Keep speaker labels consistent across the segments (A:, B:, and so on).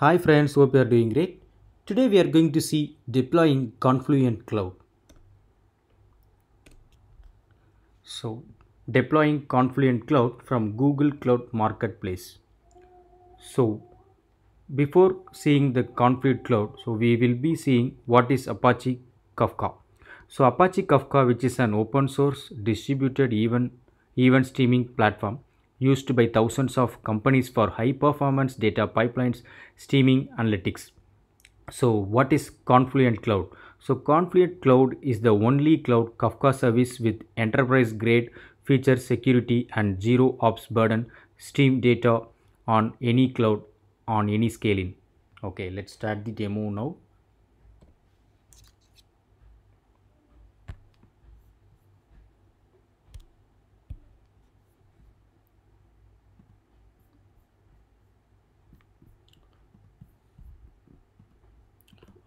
A: Hi friends, hope you are doing great. Today we are going to see deploying Confluent Cloud. So deploying Confluent Cloud from Google Cloud Marketplace. So before seeing the Confluent Cloud, so we will be seeing what is Apache Kafka. So Apache Kafka which is an open source distributed event, event streaming platform used by thousands of companies for high performance data pipelines, streaming analytics. So what is Confluent Cloud? So Confluent Cloud is the only cloud Kafka service with enterprise grade feature security and zero ops burden stream data on any cloud on any scaling. Okay, let's start the demo now.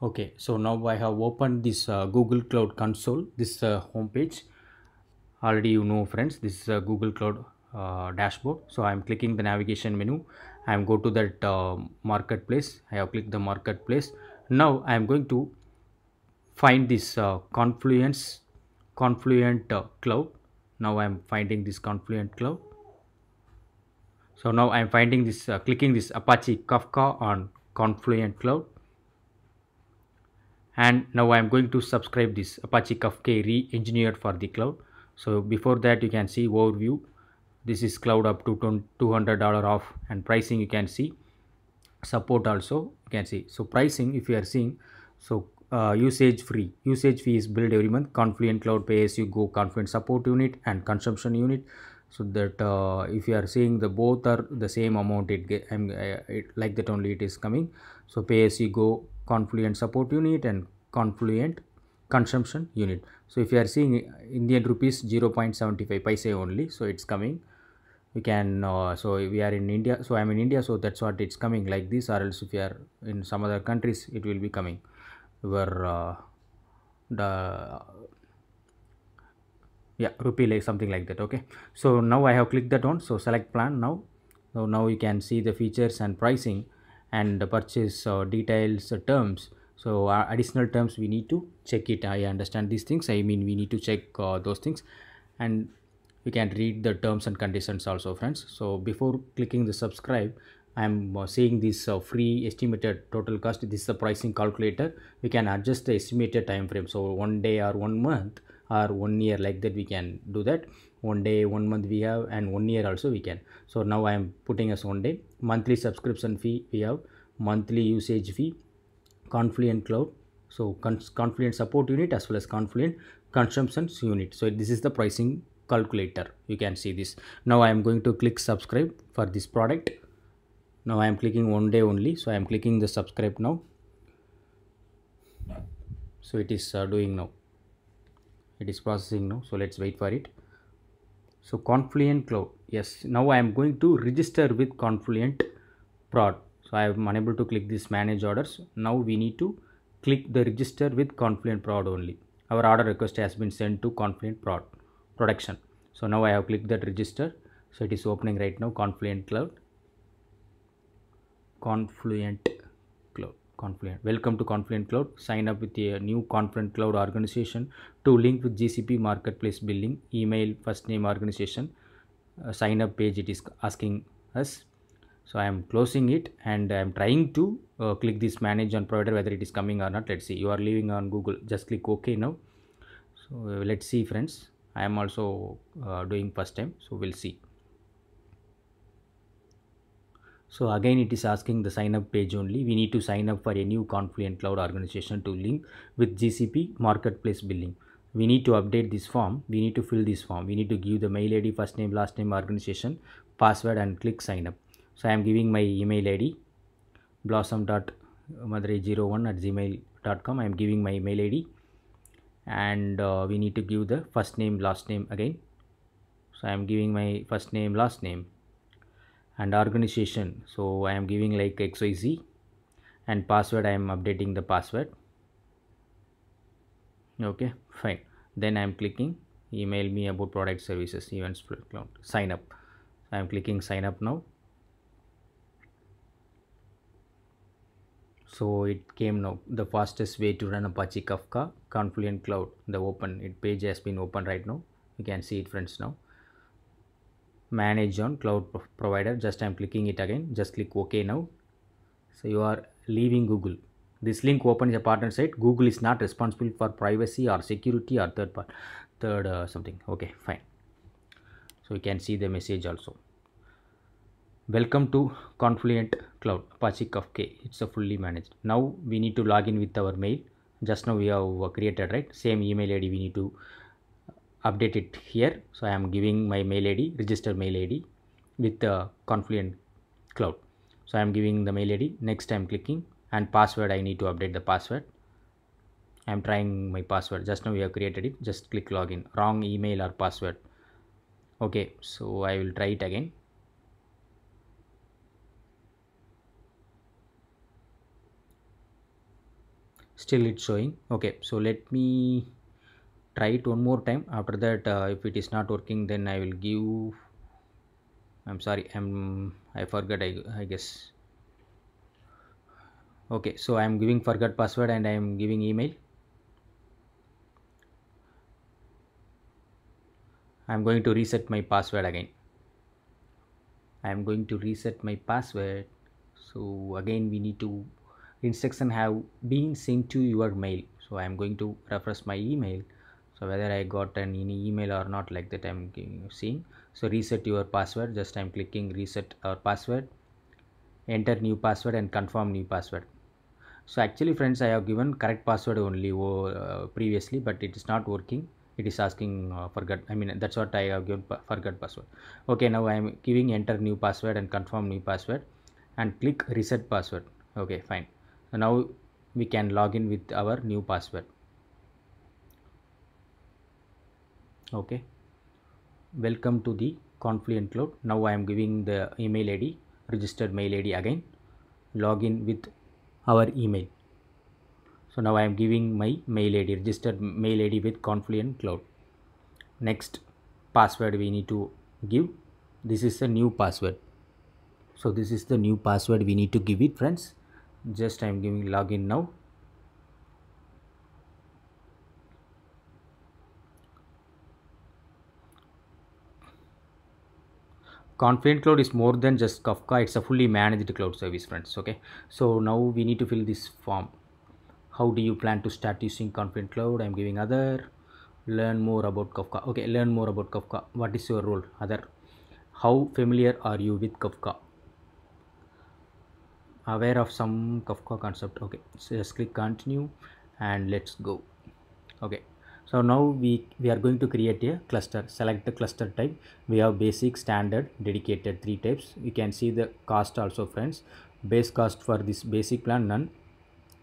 A: okay so now i have opened this uh, google cloud console this uh, home page already you know friends this is a google cloud uh, dashboard so i'm clicking the navigation menu i'm go to that uh, marketplace i have clicked the marketplace now i'm going to find this uh, confluence confluent uh, cloud now i'm finding this confluent cloud so now i'm finding this uh, clicking this apache kafka on confluent cloud and now I am going to subscribe this Apache Kafka re-engineered for the cloud. So before that you can see overview. This is cloud up to $200 off and pricing you can see support also you can see. So pricing if you are seeing so uh, usage free usage fee is billed every month confluent cloud pay as you go confluent support unit and consumption unit so that uh, if you are seeing the both are the same amount it, get, um, uh, it like that only it is coming so pay as you go confluent support unit and confluent consumption unit. So if you are seeing Indian rupees 0.75 paise only, so it's coming. We can uh, so we are in India, so I'm in India, so that's what it's coming like this, or else if you are in some other countries, it will be coming where uh, the yeah rupee like something like that. Okay, so now I have clicked that on, so select plan now. So now you can see the features and pricing and the purchase uh, details uh, terms so uh, additional terms we need to check it i understand these things i mean we need to check those things and you can read the terms and conditions also friends so before clicking the subscribe I'm uh, this uh, free estimated total cost. This is the pricing calculator. We can adjust the estimated time frame. So one day or one month or one year like that we can do that one day one month we have and one year also we can so now i am putting as one day monthly subscription fee we have monthly usage fee confluent cloud so confluent support unit as well as confluent consumptions unit so this is the pricing calculator you can see this now i am going to click subscribe for this product now i am clicking one day only so i am clicking the subscribe now so it is uh, doing now it is processing now so let's wait for it so confluent cloud yes now i am going to register with confluent prod so i am unable to click this manage orders now we need to click the register with confluent prod only our order request has been sent to confluent prod production so now i have clicked that register so it is opening right now confluent cloud confluent Confluent. Welcome to Confluent Cloud. Sign up with a new Confluent Cloud organization to link with GCP Marketplace Billing, email, first name organization. Uh, sign up page it is asking us. So I am closing it and I am trying to uh, click this manage on provider whether it is coming or not. Let's see. You are leaving on Google. Just click OK now. So uh, let's see friends. I am also uh, doing first time. So we'll see. So again it is asking the sign up page only. We need to sign up for a new Confluent Cloud organization to link with GCP marketplace billing. We need to update this form. We need to fill this form. We need to give the mail ID, first name, last name, organization, password and click sign up. So I am giving my email ID blossom.madurai01 at gmail.com. I am giving my email ID and uh, we need to give the first name, last name again. So I am giving my first name, last name and organization so I am giving like XYZ and password I am updating the password okay fine then I am clicking email me about product services events cloud sign up I am clicking sign up now so it came now the fastest way to run Apache Kafka Confluent Cloud the open it page has been open right now you can see it friends now manage on cloud provider just i'm clicking it again just click ok now so you are leaving google this link opens a partner site google is not responsible for privacy or security or third part third uh, something okay fine so you can see the message also welcome to confluent cloud apache kafka it's a fully managed now we need to log in with our mail just now we have uh, created right same email id we need to update it here so i am giving my mail id register mail id with the confluent cloud so i am giving the mail id next i'm clicking and password i need to update the password i am trying my password just now we have created it just click login wrong email or password okay so i will try it again still it's showing okay so let me try it one more time after that uh, if it is not working then I will give I'm sorry I'm I forgot I, I guess okay so I am giving forgot password and I am giving email I'm going to reset my password again I am going to reset my password so again we need to instruction have been sent to your mail so I am going to refresh my email so whether I got an email or not like that I'm seeing so reset your password just I'm clicking reset our password enter new password and confirm new password so actually friends I have given correct password only oh, uh, previously but it is not working it is asking uh, I mean that's what I have given forget password okay now I am giving enter new password and confirm new password and click reset password okay fine so now we can log in with our new password okay welcome to the confluent cloud now i am giving the email id registered mail id again login with our email so now i am giving my mail id registered mail id with confluent cloud next password we need to give this is a new password so this is the new password we need to give it friends just i am giving login now Confident Cloud is more than just Kafka, it's a fully managed cloud service friends, okay. So now we need to fill this form. How do you plan to start using Confident Cloud? I'm giving other. Learn more about Kafka. Okay, learn more about Kafka. What is your role? Other. How familiar are you with Kafka? Aware of some Kafka concept. Okay, so just click continue and let's go. Okay, so now we, we are going to create a cluster. Select the cluster type. We have basic, standard, dedicated, three types. You can see the cost also friends. Base cost for this basic plan none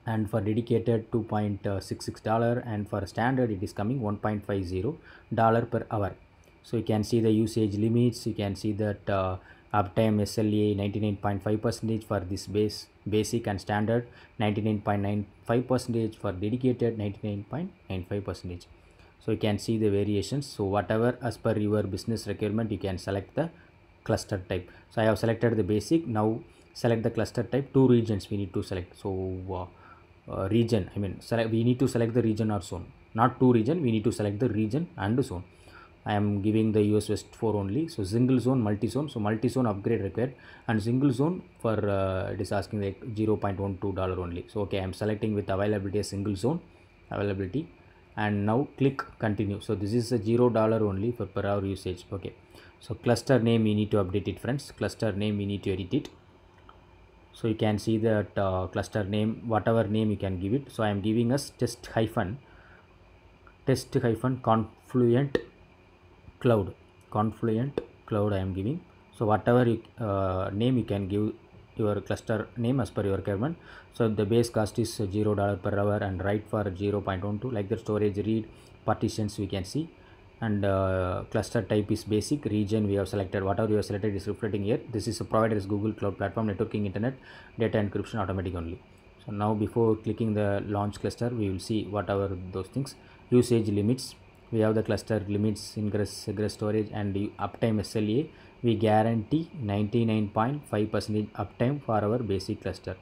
A: and for dedicated 2.66 dollar and for standard it is coming 1.50 dollar per hour. So you can see the usage limits. You can see that uh, uptime SLA 99.5% for this base basic and standard 99.95% for dedicated 99.95% so you can see the variations so whatever as per your business requirement you can select the cluster type so I have selected the basic now select the cluster type two regions we need to select so uh, uh, region I mean select we need to select the region or zone not two region we need to select the region and zone I am giving the US West 4 only. So single zone, multi-zone. So multi-zone upgrade required and single zone for uh, it is asking like 0.12 dollar only. So okay, I am selecting with availability a single zone availability and now click continue. So this is a zero dollar only for per hour usage. Okay. So cluster name you need to update it friends. Cluster name you need to edit it. So you can see that uh, cluster name, whatever name you can give it. So I am giving us test hyphen test hyphen confluent cloud confluent cloud I am giving so whatever you, uh, name you can give your cluster name as per your requirement so the base cost is zero dollar per hour and write for 0.12 like the storage read partitions we can see and uh, cluster type is basic region we have selected whatever you have selected is reflecting here this is provided as google cloud platform networking internet data encryption automatic only so now before clicking the launch cluster we will see whatever those things usage limits we have the cluster limits ingress egress storage and uptime SLA we guarantee 99.5% uptime for our basic cluster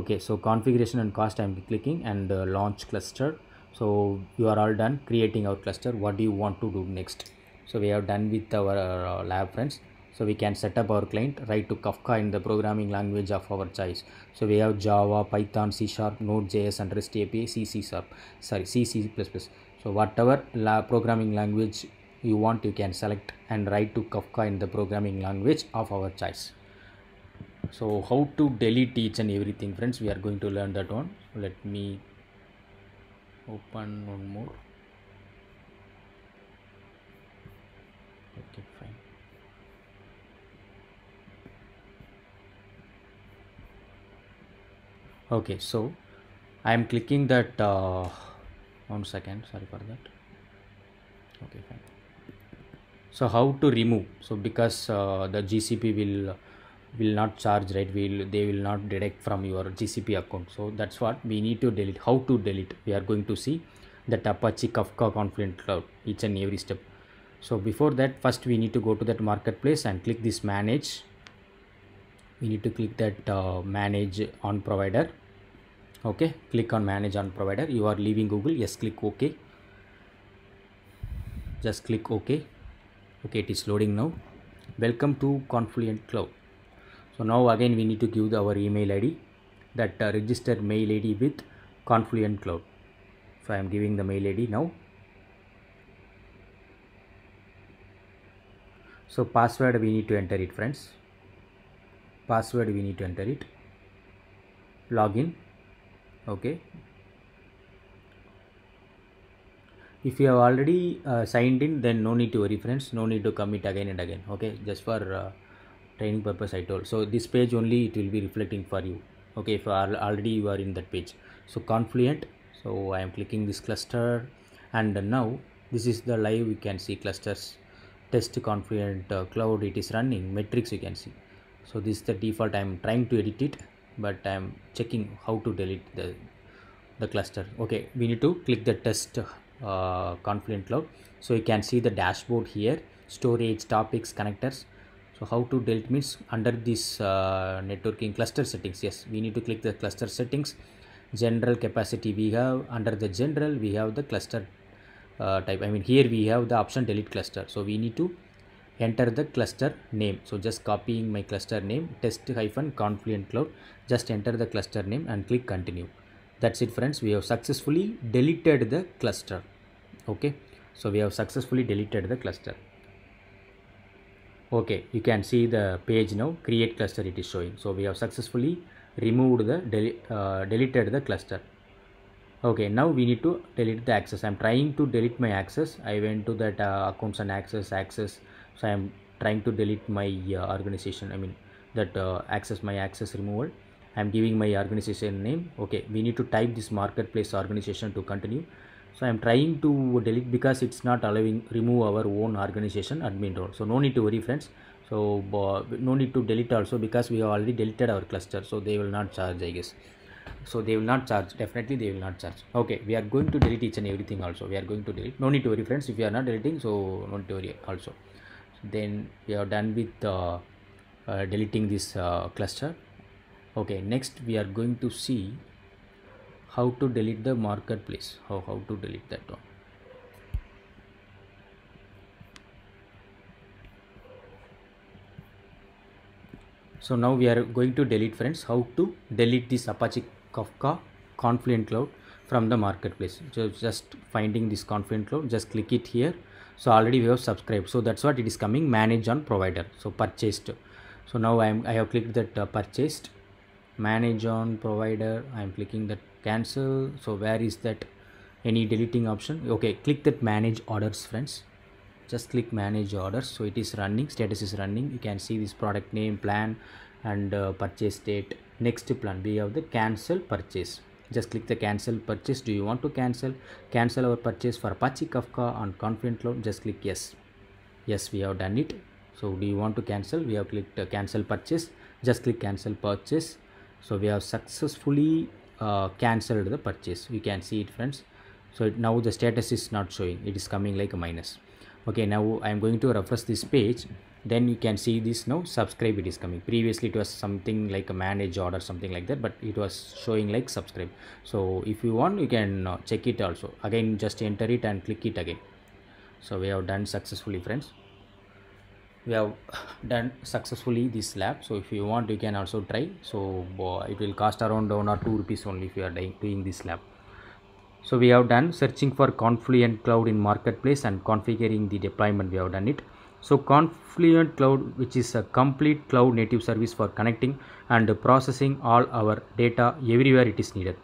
A: okay so configuration and cost I'm clicking and uh, launch cluster so you are all done creating our cluster what do you want to do next so we have done with our uh, lab friends so we can set up our client write to Kafka in the programming language of our choice. So we have Java, Python, C Sharp, Node.js and REST API, C, C Sharp, sorry, C, C++ so whatever la programming language you want you can select and write to Kafka in the programming language of our choice so how to delete each and everything friends we are going to learn that one let me open one more okay fine okay so i am clicking that uh, one second sorry for that okay fine so how to remove so because uh, the gcp will will not charge right will they will not deduct from your gcp account so that's what we need to delete how to delete we are going to see that apache kafka confluent cloud each and every step so before that first we need to go to that marketplace and click this manage we need to click that uh, manage on provider okay click on manage on provider you are leaving google yes click ok just click ok okay it is loading now welcome to confluent cloud so now again we need to give our email id that uh, registered mail id with confluent cloud so i am giving the mail id now so password we need to enter it friends password we need to enter it login okay if you have already uh, signed in then no need to worry friends no need to commit again and again okay just for uh, training purpose i told so this page only it will be reflecting for you okay if are already you are in that page so confluent so i am clicking this cluster and now this is the live we can see clusters test confluent uh, cloud it is running metrics you can see so this is the default i am trying to edit it but i'm checking how to delete the the cluster okay we need to click the test uh, confluent cloud so you can see the dashboard here storage topics connectors so how to delete means under this uh, networking cluster settings yes we need to click the cluster settings general capacity we have under the general we have the cluster uh, type i mean here we have the option delete cluster so we need to enter the cluster name. So just copying my cluster name test hyphen confluent cloud just enter the cluster name and click continue. That's it friends we have successfully deleted the cluster. Okay so we have successfully deleted the cluster. Okay you can see the page now create cluster it is showing. So we have successfully removed the del uh, deleted the cluster okay now we need to delete the access i'm trying to delete my access i went to that uh, accounts and access access so i'm trying to delete my uh, organization i mean that uh, access my access removal i'm giving my organization name okay we need to type this marketplace organization to continue so i'm trying to delete because it's not allowing remove our own organization admin role so no need to worry friends so uh, no need to delete also because we have already deleted our cluster so they will not charge i guess so they will not charge definitely they will not charge okay we are going to delete each and everything also we are going to delete no need to worry friends if you are not deleting so no need to worry also then we are done with uh, uh, deleting this uh, cluster okay next we are going to see how to delete the marketplace. how, how to delete that one so now we are going to delete friends how to delete this apache kafka confluent cloud from the marketplace so just finding this confluent cloud just click it here so already we have subscribed so that's what it is coming manage on provider so purchased so now i am i have clicked that uh, purchased manage on provider i am clicking that cancel so where is that any deleting option okay click that manage orders friends just click manage orders so it is running status is running you can see this product name plan and uh, purchase date next plan we have the cancel purchase just click the cancel purchase do you want to cancel cancel our purchase for apache kafka on confident loan? just click yes yes we have done it so do you want to cancel we have clicked uh, cancel purchase just click cancel purchase so we have successfully uh, cancelled the purchase you can see it friends so it, now the status is not showing it is coming like a minus okay now i am going to refresh this page then you can see this now subscribe it is coming previously it was something like a manage order something like that but it was showing like subscribe so if you want you can uh, check it also again just enter it and click it again so we have done successfully friends we have done successfully this lab so if you want you can also try so it will cost around one or two rupees only if you are doing this lab so we have done searching for confluent cloud in marketplace and configuring the deployment we have done it so Confluent Cloud, which is a complete cloud native service for connecting and processing all our data everywhere it is needed.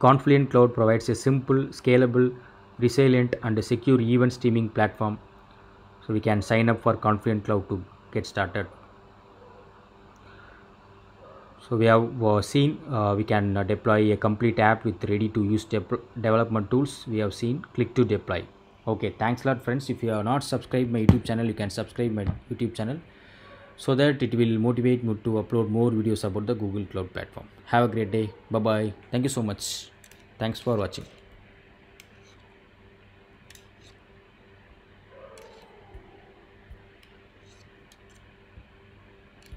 A: Confluent Cloud provides a simple, scalable, resilient and secure event streaming platform. So we can sign up for Confluent Cloud to get started. So we have uh, seen uh, we can uh, deploy a complete app with ready to use de development tools. We have seen click to deploy okay thanks a lot friends if you are not subscribed my youtube channel you can subscribe my youtube channel so that it will motivate me to upload more videos about the google cloud platform have a great day bye bye thank you so much thanks for watching